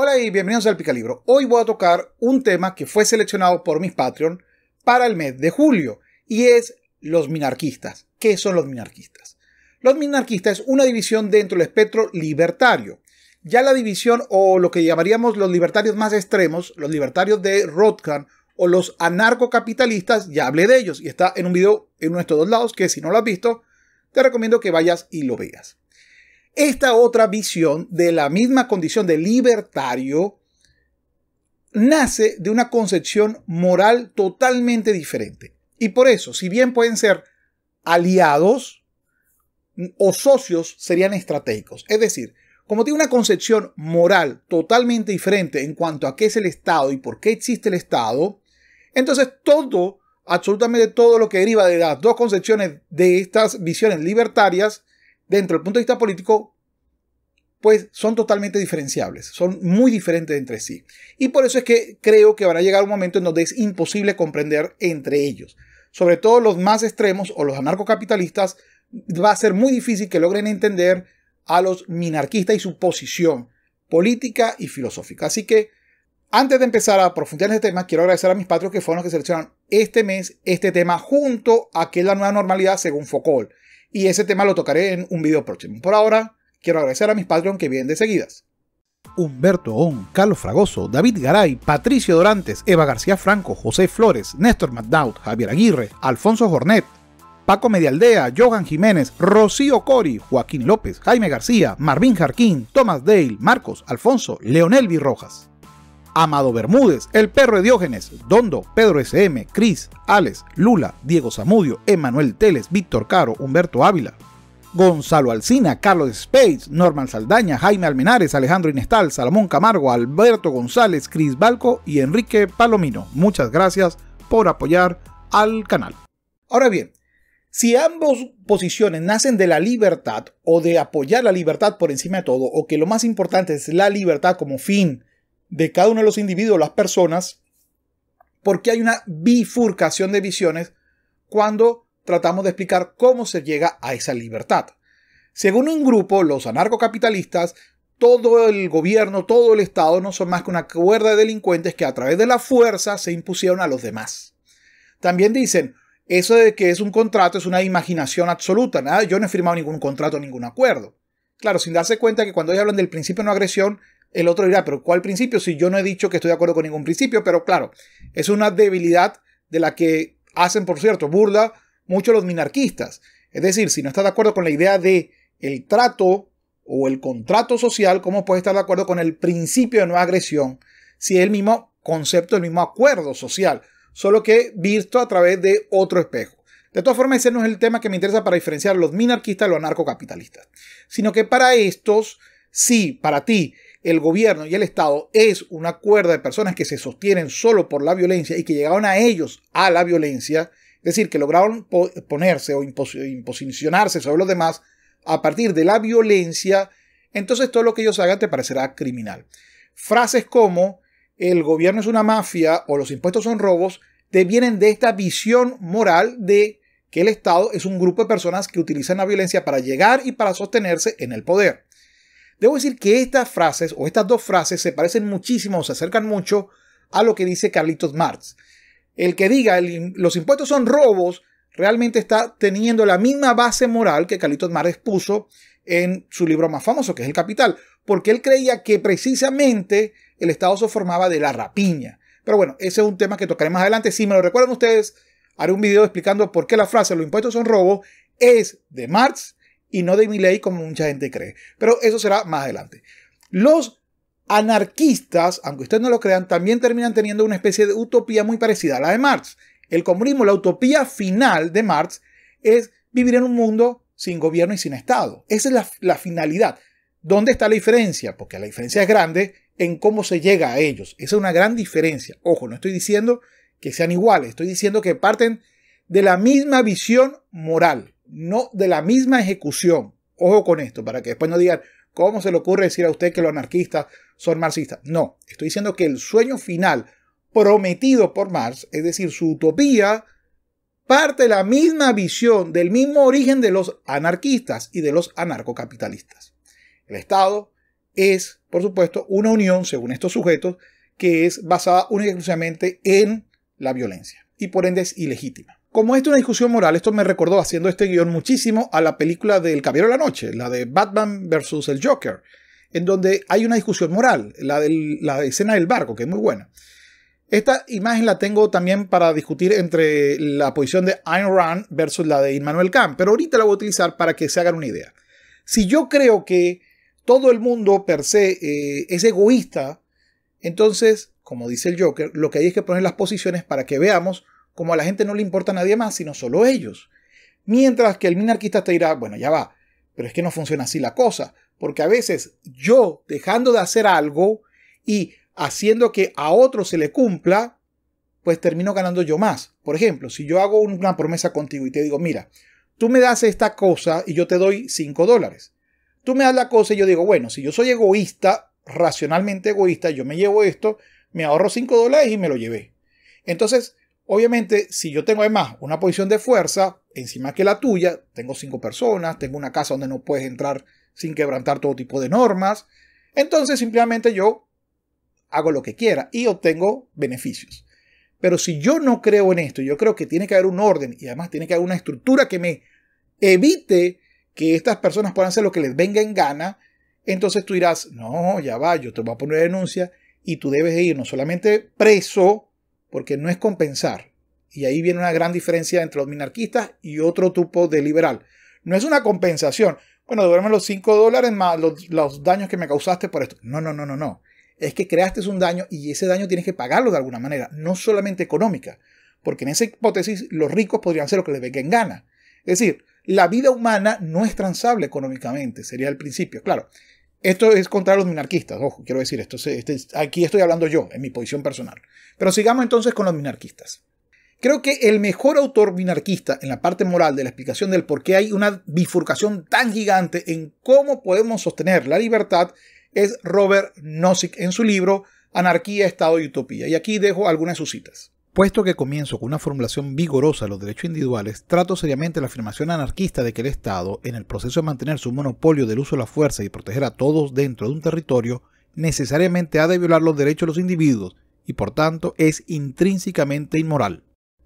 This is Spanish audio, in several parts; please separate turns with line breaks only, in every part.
Hola y bienvenidos al Picalibro. Hoy voy a tocar un tema que fue seleccionado por mis Patreon para el mes de julio y es los minarquistas. ¿Qué son los minarquistas? Los minarquistas es una división dentro del espectro libertario. Ya la división o lo que llamaríamos los libertarios más extremos, los libertarios de Rothbard o los anarcocapitalistas, ya hablé de ellos y está en un video en estos dos lados que si no lo has visto, te recomiendo que vayas y lo veas. Esta otra visión de la misma condición de libertario nace de una concepción moral totalmente diferente. Y por eso, si bien pueden ser aliados mm, o socios, serían estratégicos. Es decir, como tiene una concepción moral totalmente diferente en cuanto a qué es el Estado y por qué existe el Estado, entonces todo, absolutamente todo lo que deriva de las dos concepciones de estas visiones libertarias, dentro del punto de vista político, pues son totalmente diferenciables, son muy diferentes entre sí. Y por eso es que creo que van a llegar un momento en donde es imposible comprender entre ellos. Sobre todo los más extremos o los anarcocapitalistas, va a ser muy difícil que logren entender a los minarquistas y su posición política y filosófica. Así que antes de empezar a profundizar en este tema, quiero agradecer a mis patrocinadores que fueron los que seleccionaron este mes este tema junto a que es la nueva normalidad según Foucault y ese tema lo tocaré en un video próximo. Por ahora, quiero agradecer a mis Patreon que vienen de seguidas. Humberto On, Carlos Fragoso, David Garay, Patricio Dorantes, Eva García Franco, José Flores, Néstor McDowd, Javier Aguirre, Alfonso Jornet, Paco Medialdea, Johan Jiménez, Rocío Cori, Joaquín López, Jaime García, Marvin Jarquín, Thomas Dale, Marcos, Alfonso, Leonel Virrojas. Amado Bermúdez, El Perro de Diógenes, Dondo, Pedro SM, Cris, Alex, Lula, Diego Zamudio, Emanuel Teles, Víctor Caro, Humberto Ávila, Gonzalo Alcina, Carlos Space, Norman Saldaña, Jaime Almenares, Alejandro Inestal, Salomón Camargo, Alberto González, Cris Balco y Enrique Palomino. Muchas gracias por apoyar al canal. Ahora bien, si ambos posiciones nacen de la libertad o de apoyar la libertad por encima de todo, o que lo más importante es la libertad como fin de cada uno de los individuos, las personas, porque hay una bifurcación de visiones cuando tratamos de explicar cómo se llega a esa libertad. Según un grupo, los anarcocapitalistas, todo el gobierno, todo el Estado no son más que una cuerda de delincuentes que a través de la fuerza se impusieron a los demás. También dicen, eso de que es un contrato es una imaginación absoluta, nada, yo no he firmado ningún contrato, ningún acuerdo. Claro, sin darse cuenta que cuando ellos hablan del principio de no agresión, el otro dirá, pero ¿cuál principio? Si yo no he dicho que estoy de acuerdo con ningún principio, pero claro, es una debilidad de la que hacen, por cierto, burla mucho los minarquistas. Es decir, si no estás de acuerdo con la idea de el trato o el contrato social, ¿cómo puedes estar de acuerdo con el principio de no agresión si es el mismo concepto, el mismo acuerdo social, solo que visto a través de otro espejo? De todas formas, ese no es el tema que me interesa para diferenciar los minarquistas de los anarcocapitalistas, sino que para estos, sí, para ti, el gobierno y el Estado es una cuerda de personas que se sostienen solo por la violencia y que llegaron a ellos a la violencia, es decir, que lograron ponerse o imposicionarse sobre los demás a partir de la violencia, entonces todo lo que ellos hagan te parecerá criminal. Frases como el gobierno es una mafia o los impuestos son robos vienen de esta visión moral de que el Estado es un grupo de personas que utilizan la violencia para llegar y para sostenerse en el poder. Debo decir que estas frases o estas dos frases se parecen muchísimo o se acercan mucho a lo que dice Carlitos Marx. El que diga los impuestos son robos realmente está teniendo la misma base moral que Carlitos Marx puso en su libro más famoso, que es El Capital, porque él creía que precisamente el Estado se formaba de la rapiña. Pero bueno, ese es un tema que tocaré más adelante. Si me lo recuerdan ustedes, haré un video explicando por qué la frase los impuestos son robos es de Marx y no de mi ley como mucha gente cree. Pero eso será más adelante. Los anarquistas, aunque ustedes no lo crean, también terminan teniendo una especie de utopía muy parecida a la de Marx. El comunismo, la utopía final de Marx es vivir en un mundo sin gobierno y sin Estado. Esa es la, la finalidad. ¿Dónde está la diferencia? Porque la diferencia es grande en cómo se llega a ellos. Esa es una gran diferencia. Ojo, no estoy diciendo que sean iguales, estoy diciendo que parten de la misma visión moral no de la misma ejecución. Ojo con esto, para que después no digan, ¿cómo se le ocurre decir a usted que los anarquistas son marxistas? No, estoy diciendo que el sueño final prometido por Marx, es decir, su utopía, parte de la misma visión, del mismo origen de los anarquistas y de los anarcocapitalistas. El Estado es, por supuesto, una unión, según estos sujetos, que es basada únicamente en la violencia y por ende es ilegítima. Como es una discusión moral, esto me recordó haciendo este guión muchísimo a la película del Caballero de la Noche, la de Batman versus el Joker, en donde hay una discusión moral, la, de la escena del barco, que es muy buena. Esta imagen la tengo también para discutir entre la posición de Ayn Rand versus la de Immanuel Kant, pero ahorita la voy a utilizar para que se hagan una idea. Si yo creo que todo el mundo per se eh, es egoísta, entonces, como dice el Joker, lo que hay es que poner las posiciones para que veamos como a la gente no le importa nadie más, sino solo ellos. Mientras que el minarquista te dirá, bueno, ya va, pero es que no funciona así la cosa, porque a veces yo dejando de hacer algo y haciendo que a otro se le cumpla, pues termino ganando yo más. Por ejemplo, si yo hago una promesa contigo y te digo, mira, tú me das esta cosa y yo te doy 5 dólares. Tú me das la cosa y yo digo, bueno, si yo soy egoísta, racionalmente egoísta, yo me llevo esto, me ahorro 5 dólares y me lo llevé. Entonces, Obviamente, si yo tengo además una posición de fuerza encima que la tuya, tengo cinco personas, tengo una casa donde no puedes entrar sin quebrantar todo tipo de normas, entonces simplemente yo hago lo que quiera y obtengo beneficios. Pero si yo no creo en esto, yo creo que tiene que haber un orden y además tiene que haber una estructura que me evite que estas personas puedan hacer lo que les venga en gana, entonces tú dirás, no, ya va, yo te voy a poner denuncia y tú debes ir no solamente preso, porque no es compensar. Y ahí viene una gran diferencia entre los minarquistas y otro tipo de liberal. No es una compensación. Bueno, devuélveme los 5 dólares más los, daños que me causaste por esto. No, no, no, no, no. Es que creaste un daño y ese daño tienes que pagarlo de alguna manera, no solamente económica. Porque en esa hipótesis los ricos podrían ser lo que les en gana. Es decir, la vida humana no es transable económicamente, sería el principio. Claro, esto es contra los minarquistas, ojo, quiero decir, esto este, aquí estoy hablando yo, en mi posición personal. Pero sigamos entonces con los minarquistas. Creo que el mejor autor minarquista en la parte moral de la explicación del por qué hay una bifurcación tan gigante en cómo podemos sostener la libertad es Robert Nozick en su libro Anarquía, Estado y Utopía. Y aquí dejo algunas de sus citas. Puesto que comienzo con una formulación vigorosa de los derechos individuales, trato seriamente la afirmación anarquista de que el Estado, en el proceso de mantener su monopolio del uso de la fuerza y proteger a todos dentro de un territorio, necesariamente ha de violar los derechos de los individuos y por tanto es intrínsecamente inmoral.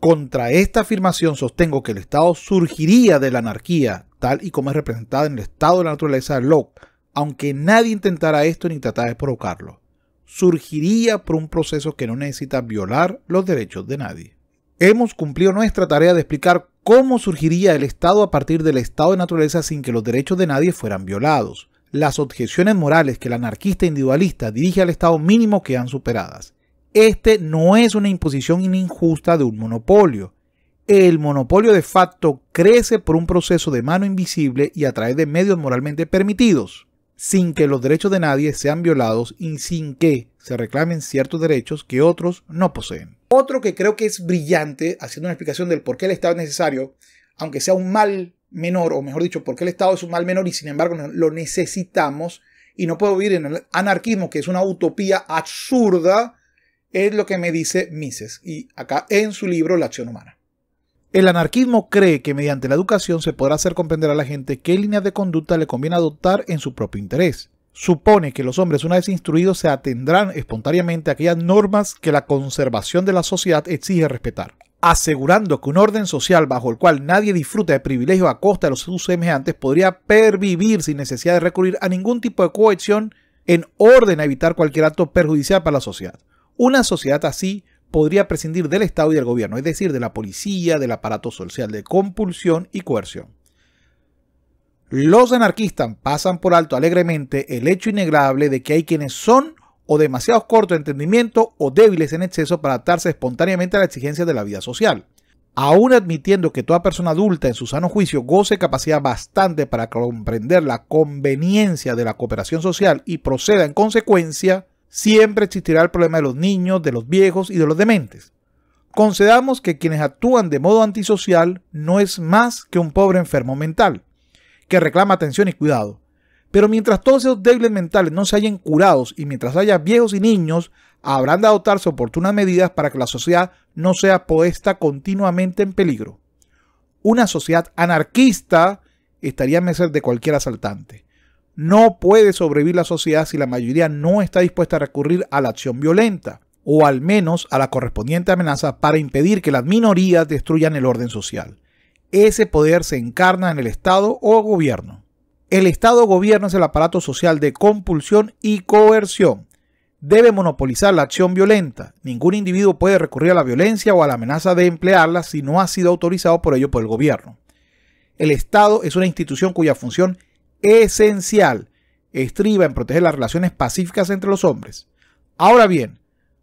Contra esta afirmación sostengo que el Estado surgiría de la anarquía, tal y como es representada en el estado de la naturaleza de Locke, aunque nadie intentara esto ni tratara de provocarlo surgiría por un proceso que no necesita violar los derechos de nadie. Hemos cumplido nuestra tarea de explicar cómo surgiría el Estado a partir del estado de naturaleza sin que los derechos de nadie fueran violados, las objeciones morales que el anarquista individualista dirige al Estado mínimo quedan superadas. Este no es una imposición injusta de un monopolio. El monopolio de facto crece por un proceso de mano invisible y a través de medios moralmente permitidos sin que los derechos de nadie sean violados y sin que se reclamen ciertos derechos que otros no poseen. Otro que creo que es brillante, haciendo una explicación del por qué el Estado es necesario, aunque sea un mal menor, o mejor dicho, por qué el Estado es un mal menor y sin embargo lo necesitamos, y no puedo vivir en el anarquismo, que es una utopía absurda, es lo que me dice Mises, y acá en su libro La acción humana. El anarquismo cree que mediante la educación se podrá hacer comprender a la gente qué líneas de conducta le conviene adoptar en su propio interés. Supone que los hombres una vez instruidos se atendrán espontáneamente a aquellas normas que la conservación de la sociedad exige respetar, asegurando que un orden social bajo el cual nadie disfruta de privilegios a costa de los sus semejantes podría pervivir sin necesidad de recurrir a ningún tipo de cohesión en orden a evitar cualquier acto perjudicial para la sociedad. Una sociedad así podría prescindir del Estado y del gobierno, es decir, de la policía, del aparato social de compulsión y coerción. Los anarquistas pasan por alto alegremente el hecho innegable de que hay quienes son o demasiado cortos de entendimiento o débiles en exceso para adaptarse espontáneamente a la exigencia de la vida social. Aún admitiendo que toda persona adulta en su sano juicio goce capacidad bastante para comprender la conveniencia de la cooperación social y proceda en consecuencia, siempre existirá el problema de los niños, de los viejos y de los dementes. Concedamos que quienes actúan de modo antisocial no es más que un pobre enfermo mental, que reclama atención y cuidado. Pero mientras todos esos débiles mentales no se hayan curados y mientras haya viejos y niños, habrán de adoptarse oportunas medidas para que la sociedad no sea puesta continuamente en peligro. Una sociedad anarquista estaría a merced de cualquier asaltante. No puede sobrevivir la sociedad si la mayoría no está dispuesta a recurrir a la acción violenta, o al menos a la correspondiente amenaza para impedir que las minorías destruyan el orden social. Ese poder se encarna en el Estado o gobierno. El Estado-gobierno o es el aparato social de compulsión y coerción. Debe monopolizar la acción violenta. Ningún individuo puede recurrir a la violencia o a la amenaza de emplearla si no ha sido autorizado por ello por el gobierno. El Estado es una institución cuya función es esencial estriba en proteger las relaciones pacíficas entre los hombres. Ahora bien,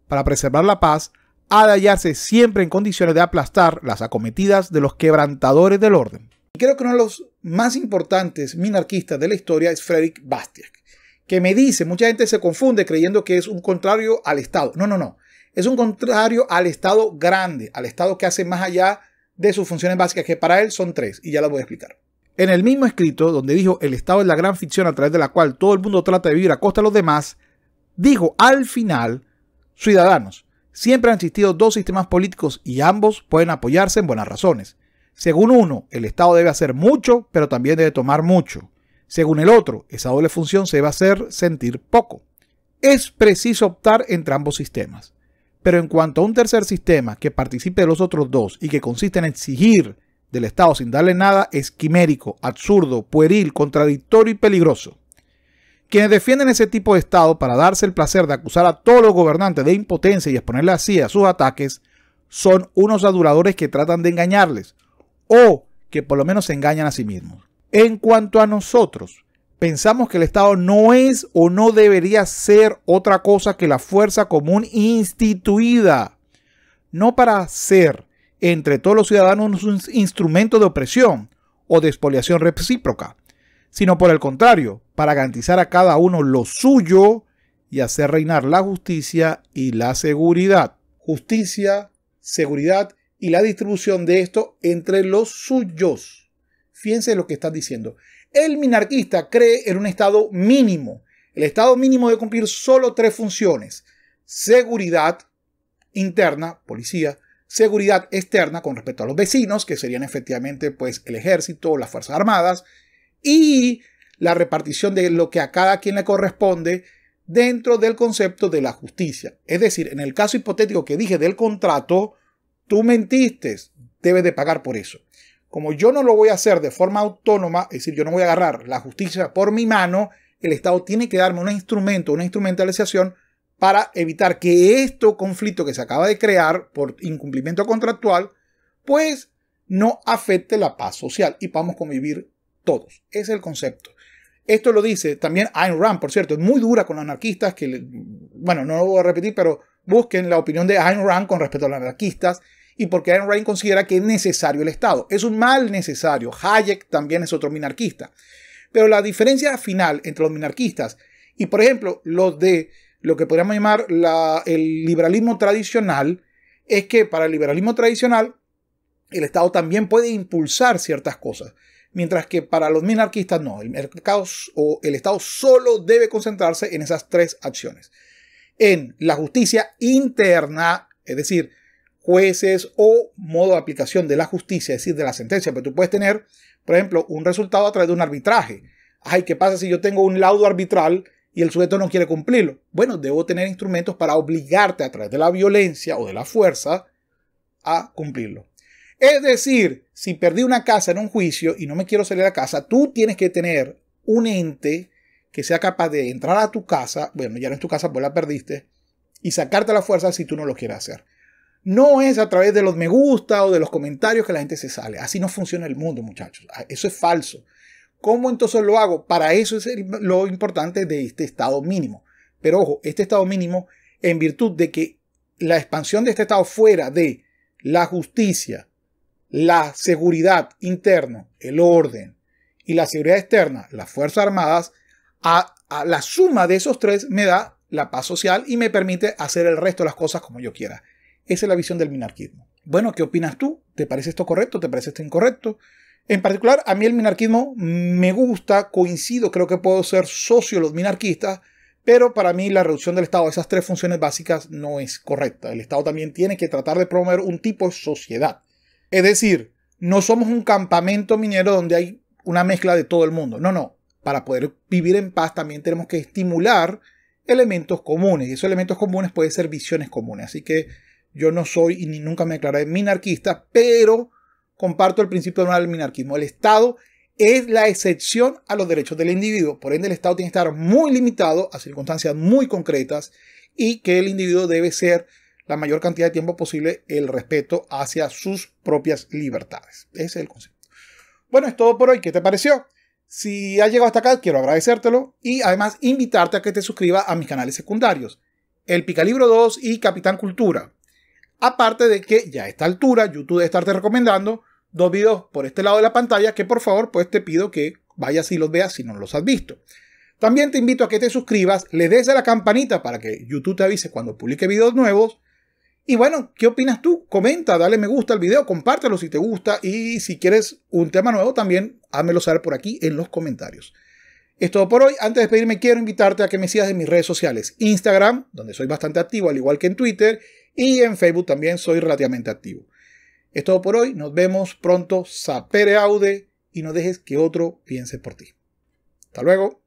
para preservar la paz, ha de hallarse siempre en condiciones de aplastar las acometidas de los quebrantadores del orden. Y creo que uno de los más importantes minarquistas de la historia es Frederick Bastiat, que me dice, mucha gente se confunde creyendo que es un contrario al Estado. No, no, no. Es un contrario al Estado grande, al Estado que hace más allá de sus funciones básicas, que para él son tres, y ya lo voy a explicar. En el mismo escrito, donde dijo el Estado es la gran ficción a través de la cual todo el mundo trata de vivir a costa de los demás, dijo al final, ciudadanos, siempre han existido dos sistemas políticos y ambos pueden apoyarse en buenas razones. Según uno, el Estado debe hacer mucho, pero también debe tomar mucho. Según el otro, esa doble función se debe hacer sentir poco. Es preciso optar entre ambos sistemas. Pero en cuanto a un tercer sistema que participe de los otros dos y que consiste en exigir del Estado sin darle nada es quimérico, absurdo, pueril, contradictorio y peligroso. Quienes defienden ese tipo de Estado para darse el placer de acusar a todos los gobernantes de impotencia y exponerle así a sus ataques son unos aduladores que tratan de engañarles o que por lo menos se engañan a sí mismos. En cuanto a nosotros, pensamos que el Estado no es o no debería ser otra cosa que la fuerza común instituida, no para ser, entre todos los ciudadanos un instrumento de opresión o de expoliación recíproca, sino por el contrario, para garantizar a cada uno lo suyo y hacer reinar la justicia y la seguridad. Justicia, seguridad y la distribución de esto entre los suyos. Fíjense lo que están diciendo. El minarquista cree en un Estado mínimo. El Estado mínimo debe cumplir solo tres funciones. Seguridad interna, policía, seguridad externa con respecto a los vecinos, que serían efectivamente pues el ejército, o las fuerzas armadas, y la repartición de lo que a cada quien le corresponde dentro del concepto de la justicia. Es decir, en el caso hipotético que dije del contrato, tú mentiste, debes de pagar por eso. Como yo no lo voy a hacer de forma autónoma, es decir, yo no voy a agarrar la justicia por mi mano, el Estado tiene que darme un instrumento, una instrumentalización para evitar que este conflicto que se acaba de crear por incumplimiento contractual, pues no afecte la paz social y podamos convivir todos. Ese es el concepto. Esto lo dice también Ayn Rand, por cierto, es muy dura con los anarquistas, que, bueno, no lo voy a repetir, pero busquen la opinión de Ayn Rand con respecto a los anarquistas y porque Ayn Rand considera que es necesario el Estado. Es un mal necesario. Hayek también es otro minarquista. Pero la diferencia final entre los minarquistas y, por ejemplo, los de lo que podríamos llamar el liberalismo tradicional, es que para el liberalismo tradicional el Estado también puede impulsar ciertas cosas, mientras que para los minarquistas no, el mercado o el Estado solo debe concentrarse en esas tres acciones. En la justicia interna, es decir, jueces o modo de aplicación de la justicia, es decir, de la sentencia, pero pues tú puedes tener, por ejemplo, un resultado a través de un arbitraje. Ay, ¿qué pasa si yo tengo un laudo arbitral y el sujeto no quiere cumplirlo. Bueno, debo tener instrumentos para obligarte a través de la violencia o de la fuerza a cumplirlo. Es decir, si perdí una casa en un juicio y no me quiero salir a casa, tú tienes que tener un ente que sea capaz de entrar a tu casa, bueno, ya no es tu casa, pues la perdiste, y sacarte la fuerza si tú no lo quieres hacer. No es a través de los me gusta o de los comentarios que la gente se sale. Así no funciona el mundo, muchachos. Ah, eso es falso. ¿Cómo entonces lo hago? Para eso es lo importante de este estado mínimo. Pero ojo, este estado mínimo, en virtud de que la expansión de este estado fuera de la justicia, la seguridad interna, el orden y la seguridad externa, las Fuerzas Armadas, a, la suma de esos tres me da la paz social y me permite hacer el resto de las cosas como yo quiera. Esa es la visión del minarquismo. Bueno, ¿qué opinas tú? ¿Te parece esto correcto? ¿Te parece esto incorrecto? En particular, a mí el minarquismo me gusta, coincido, creo que puedo ser socio de los minarquistas, pero para mí la reducción del Estado a esas tres funciones básicas no es correcta. El Estado también tiene que tratar de promover un tipo de sociedad. Es decir, no somos un campamento minero donde hay una mezcla de todo el mundo. No, no. Para poder vivir en paz también tenemos que estimular elementos comunes. Y esos elementos comunes pueden ser visiones comunes. Así que yo no soy y ni nunca me declaré minarquista, pero comparto el principio del minarquismo. El Estado es la excepción a los derechos del individuo. Por ende, el Estado tiene que estar muy limitado a circunstancias muy concretas y que el individuo debe ser la mayor cantidad de tiempo posible el respeto hacia sus propias libertades. Ese es el concepto. Bueno, es todo por hoy. ¿Qué te pareció? Si has llegado hasta acá, quiero agradecértelo y además invitarte a que te suscribas a mis canales secundarios, El Picalibro 2 y Capitán Cultura. Aparte de que ya a esta altura YouTube debe estarte recomendando dos videos por este lado de la pantalla que por favor pues te pido que vayas y los veas si no los has visto. También te invito a que te suscribas, le des a la campanita para que YouTube te avise cuando publique videos nuevos. Y bueno, ¿qué opinas tú? Comenta, dale me gusta al video, compártelo si te gusta y si quieres un tema nuevo también házmelo saber por aquí en los comentarios. Es todo por hoy. Antes de despedirme, quiero invitarte a que me sigas en mis redes sociales. Instagram, donde soy bastante activo, al igual que en Twitter, y en Facebook también soy relativamente activo. Es todo por hoy, nos vemos pronto, sapere aude y no dejes que otro piense por ti. Hasta luego.